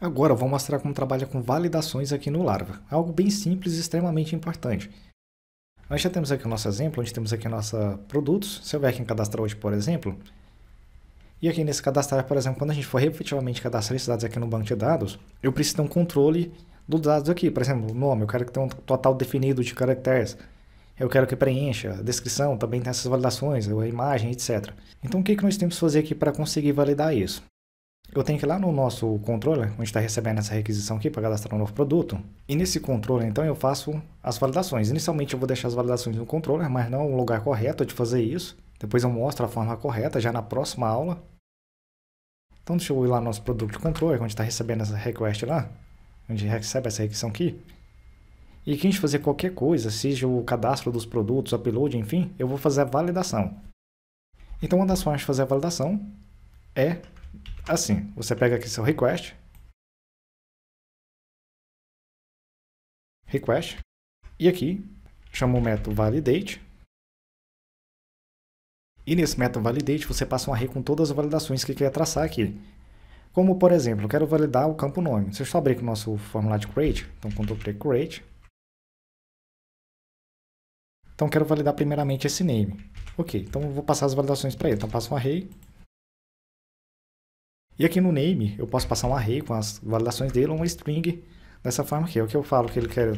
Agora eu vou mostrar como trabalha com validações aqui no Larva, é algo bem simples e extremamente importante. Nós já temos aqui o nosso exemplo, onde temos aqui a nossa produtos, se eu vier aqui em cadastrar hoje, por exemplo, e aqui nesse cadastrar, por exemplo, quando a gente for efetivamente cadastrar esses dados aqui no banco de dados, eu preciso ter um controle dos dados aqui, por exemplo, nome, eu quero que tenha um total definido de caracteres, eu quero que preencha, a descrição, também tem essas validações, a imagem, etc. Então o que, que nós temos que fazer aqui para conseguir validar isso? eu tenho que ir lá no nosso controller, onde está recebendo essa requisição aqui para cadastrar um novo produto. E nesse controller, então, eu faço as validações. Inicialmente, eu vou deixar as validações no controller, mas não é o lugar correto de fazer isso. Depois eu mostro a forma correta já na próxima aula. Então, deixa eu ir lá no nosso produto controller, onde está recebendo essa request lá. Onde recebe essa requisição aqui. E aqui a gente fazer qualquer coisa, seja o cadastro dos produtos, upload, enfim, eu vou fazer a validação. Então, uma das formas de fazer a validação é assim, você pega aqui seu request. Request. E aqui, chama o método validate. E nesse método validate, você passa um array com todas as validações que quer traçar aqui. Como, por exemplo, eu quero validar o campo nome. eu só abrir com o nosso formulário de create. Então, Ctrl+P create. Então, quero validar primeiramente esse name. Ok, então eu vou passar as validações para ele. Então, passo um array e aqui no name, eu posso passar um array com as validações dele ou um string dessa forma aqui. É o que eu falo que ele quer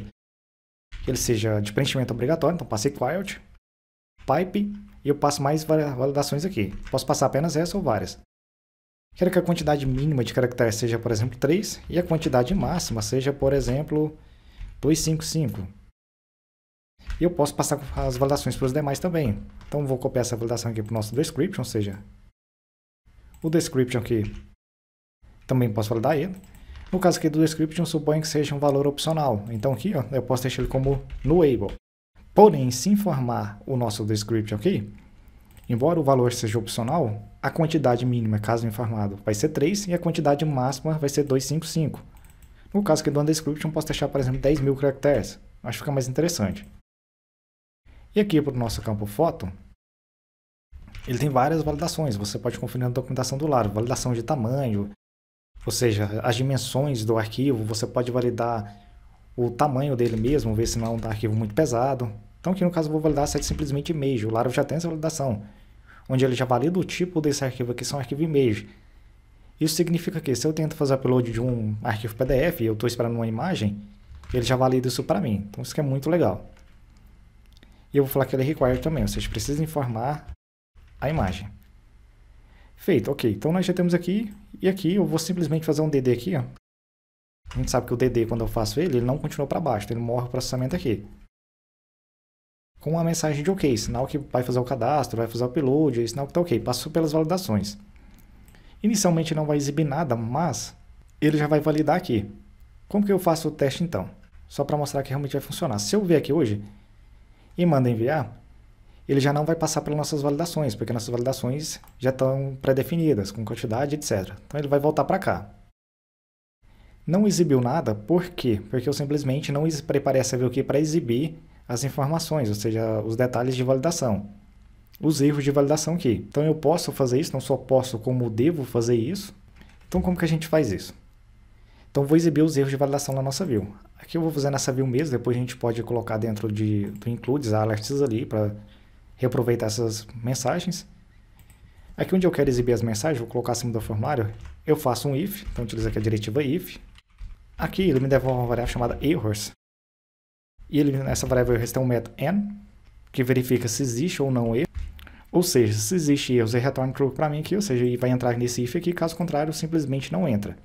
que ele seja de preenchimento obrigatório, então passei quiet, pipe, e eu passo mais validações aqui. Posso passar apenas essa ou várias. Quero que a quantidade mínima de caracteres seja, por exemplo, 3 e a quantidade máxima seja, por exemplo, 255. E eu posso passar as validações para os demais também. Então vou copiar essa validação aqui para o nosso description, ou seja, o description aqui também posso validar ele. No caso aqui do description, suponho que seja um valor opcional. Então aqui ó, eu posso deixar ele como nuable. Porém, se informar o nosso description aqui, embora o valor seja opcional, a quantidade mínima, caso informado, vai ser 3 e a quantidade máxima vai ser 255. No caso aqui do description, posso deixar, por exemplo, 10 mil caracteres. Acho que fica mais interessante. E aqui para o nosso campo foto, ele tem várias validações. Você pode conferir na documentação do lado. Validação de tamanho, ou seja, as dimensões do arquivo, você pode validar o tamanho dele mesmo, ver se não é um arquivo muito pesado. Então aqui no caso eu vou validar é simplesmente image, o Laravel já tem essa validação, onde ele já valida o tipo desse arquivo aqui, são arquivo image. Isso significa que se eu tento fazer upload de um arquivo PDF e eu estou esperando uma imagem, ele já valida isso para mim. Então isso que é muito legal. E eu vou falar que ele é require também, ou seja, precisa informar a imagem. Feito, ok. Então nós já temos aqui e aqui. Eu vou simplesmente fazer um DD aqui, ó. A gente sabe que o DD, quando eu faço ele, ele não continua para baixo, então ele morre o processamento aqui. Com uma mensagem de OK, sinal que vai fazer o cadastro, vai fazer o upload, é sinal que está OK, passou pelas validações. Inicialmente não vai exibir nada, mas ele já vai validar aqui. Como que eu faço o teste então? Só para mostrar que realmente vai funcionar. Se eu vier aqui hoje e manda enviar, ele já não vai passar pelas nossas validações, porque nossas validações já estão pré-definidas, com quantidade, etc. Então ele vai voltar para cá. Não exibiu nada, por quê? Porque eu simplesmente não preparei essa VQ para exibir as informações, ou seja, os detalhes de validação, os erros de validação aqui. Então eu posso fazer isso, não só posso, como devo fazer isso. Então como que a gente faz isso? Então vou exibir os erros de validação na nossa view. Aqui eu vou fazer nessa view mesmo, depois a gente pode colocar dentro de, do includes alerts ali para reaproveitar essas mensagens. Aqui onde eu quero exibir as mensagens, vou colocar acima do formulário, eu faço um if, então utilizo aqui a diretiva if. Aqui ele me devolve uma variável chamada errors. E ele, nessa variável errors tem um método n, que verifica se existe ou não erro. Ou seja, se existe erros, ele retorna true para mim aqui, ou seja, ele vai entrar nesse if aqui, caso contrário, simplesmente não entra.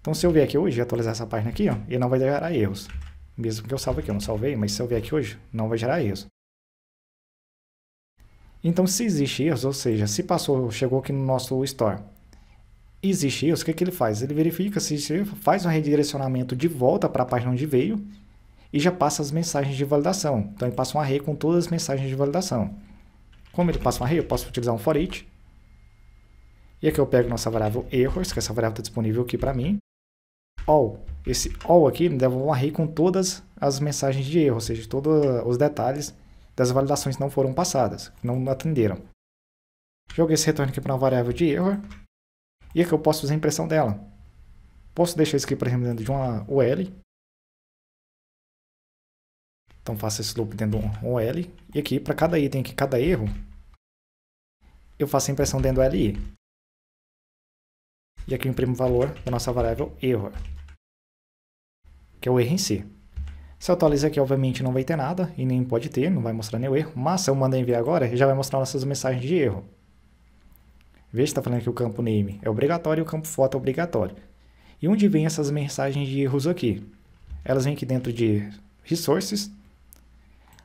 Então se eu vier aqui hoje e atualizar essa página aqui, ó, ele não vai gerar erros. Mesmo que eu salve aqui, eu não salvei, mas se eu vier aqui hoje, não vai gerar erros. Então, se existe erros, ou seja, se passou, chegou aqui no nosso store, existe erros, o que, que ele faz? Ele verifica se faz um redirecionamento de volta para a página onde veio e já passa as mensagens de validação. Então, ele passa um array com todas as mensagens de validação. Como ele passa um array, eu posso utilizar um for each. E aqui eu pego nossa variável errors, que essa variável está disponível aqui para mim all. Esse all aqui me deve um array com todas as mensagens de erro, ou seja, todos os detalhes das validações que não foram passadas, que não atenderam. Joguei esse retorno aqui para uma variável de erro e aqui eu posso fazer a impressão dela. Posso deixar isso aqui, por exemplo, dentro de uma OL. Então faço esse loop dentro de um OL e aqui para cada item aqui, cada erro eu faço a impressão dentro do LI. E aqui eu imprimo o valor da nossa variável error, que é o erro em si. Se eu atualizo aqui, obviamente não vai ter nada, e nem pode ter, não vai mostrar nenhum erro, mas se eu mandar enviar agora, já vai mostrar nossas mensagens de erro. Veja que está falando que o campo name é obrigatório e o campo foto é obrigatório. E onde vem essas mensagens de erros aqui? Elas vêm aqui dentro de resources,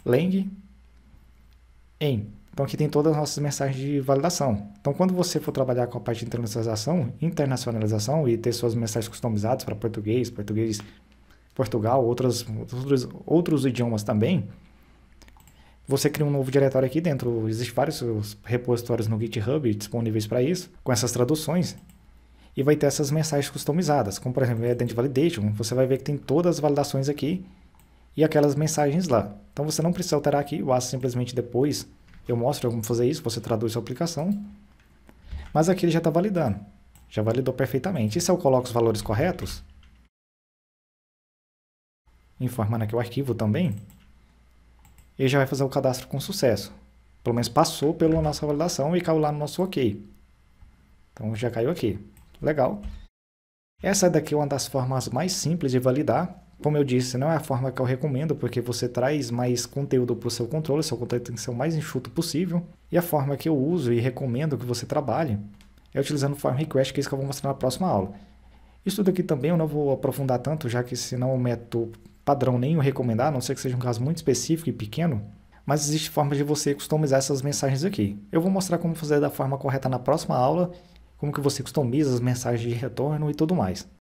lang, em então aqui tem todas as nossas mensagens de validação. Então quando você for trabalhar com a parte de internacionalização, internacionalização e ter suas mensagens customizadas para português, português, Portugal, outras, outros, outros idiomas também, você cria um novo diretório aqui dentro. Existem vários repositórios no GitHub disponíveis para isso, com essas traduções. E vai ter essas mensagens customizadas, como por exemplo, é dentro de validation, você vai ver que tem todas as validações aqui e aquelas mensagens lá. Então você não precisa alterar aqui, o aço simplesmente depois eu mostro como fazer isso, você traduz a aplicação. Mas aqui ele já está validando. Já validou perfeitamente. E se eu coloco os valores corretos? Informando aqui o arquivo também. Ele já vai fazer o cadastro com sucesso. Pelo menos passou pela nossa validação e caiu lá no nosso OK. Então já caiu aqui. Legal. Essa daqui é uma das formas mais simples de validar como eu disse, não é a forma que eu recomendo, porque você traz mais conteúdo para o seu controle, seu conteúdo tem que ser o mais enxuto possível. E a forma que eu uso e recomendo que você trabalhe é utilizando o Form Request, que é isso que eu vou mostrar na próxima aula. Isso daqui também eu não vou aprofundar tanto, já que se não é o método padrão nem o recomendar, a não ser que seja um caso muito específico e pequeno, mas existe forma de você customizar essas mensagens aqui. Eu vou mostrar como fazer da forma correta na próxima aula, como que você customiza as mensagens de retorno e tudo mais.